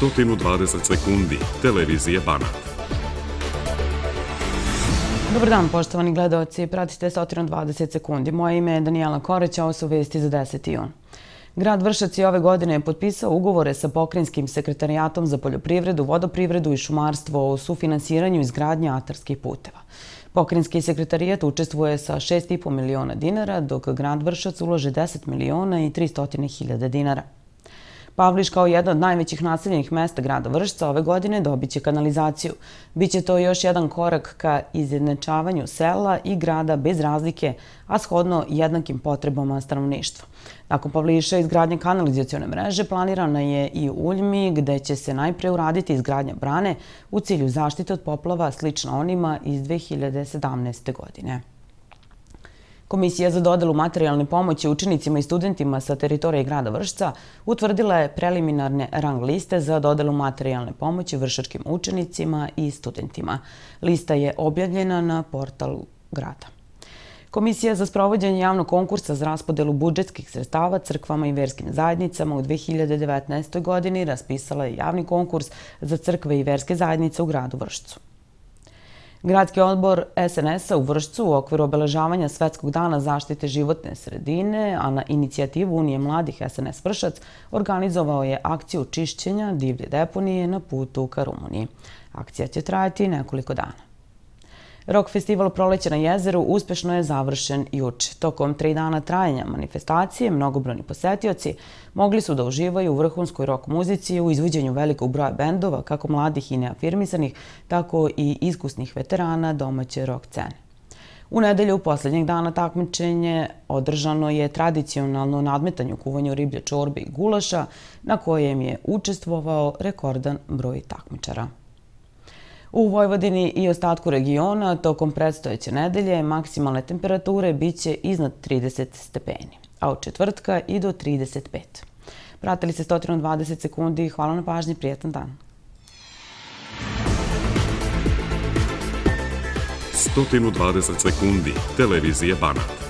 120 sekundi. Televizije Banat. Dobar dan, poštovani gledalci. Pratite 120 sekundi. Moje ime je Danijela Koreć, a ovo su vesti za 10. jun. Grad Vršac je ove godine potpisao ugovore sa Pokrinjskim sekretarijatom za poljoprivredu, vodoprivredu i šumarstvo o sufinansiranju izgradnje atarskih puteva. Pokrinjski sekretarijat učestvuje sa 6,5 miliona dinara, dok grad Vršac ulože 10 miliona i 300.000 dinara. Pavliš kao jedno od najvećih naseljenih mesta grada Vršca ove godine dobit će kanalizaciju. Biće to još jedan korak ka izjednačavanju sela i grada bez razlike, a shodno jednakim potrebama stanovništva. Nakon Pavliša izgradnje kanalizacione mreže planirana je i Uljmi, gde će se najpre uraditi izgradnja brane u cilju zaštite od poplava slično onima iz 2017. godine. Komisija za dodelu materijalne pomoći učenicima i studentima sa teritorije grada Vršca utvrdila je preliminarne rang liste za dodelu materijalne pomoći vršačkim učenicima i studentima. Lista je objavljena na portalu grada. Komisija za sprovođenje javnog konkursa za raspodelu budžetskih sredstava crkvama i verskim zajednicama u 2019. godini raspisala je javni konkurs za crkve i verske zajednice u gradu Vršcu. Gradski odbor SNS-a u Vršcu u okviru obeležavanja Svetskog dana zaštite životne sredine, a na inicijativu Unije mladih SNS Vršac, organizovao je akciju čišćenja divlje deponije na putu ka Rumuniji. Akcija će trajati nekoliko dana. Rock festival Proleće na jezeru uspešno je završen juč. Tokom tri dana trajanja manifestacije, mnogobroni posetioci mogli su da uživaju u vrhunskoj rock muzici u izvuđenju velikog broja bendova, kako mladih i neafirmisanih, tako i iskusnih veterana domaće rock cene. U nedelju u posljednjeg dana takmičenje održano je tradicionalno nadmetanje u kuvanju riblja čorbe i gulaša na kojem je učestvovao rekordan broj takmičara. U Vojvodini i ostatku regiona tokom predstojeće nedelje maksimalne temperature biće iznad 30 stepeni, a u četvrtka i do 35. Pratili se 120 sekundi hvala na pažnji, prijetan dan. 120 sekundi, televizije Banat.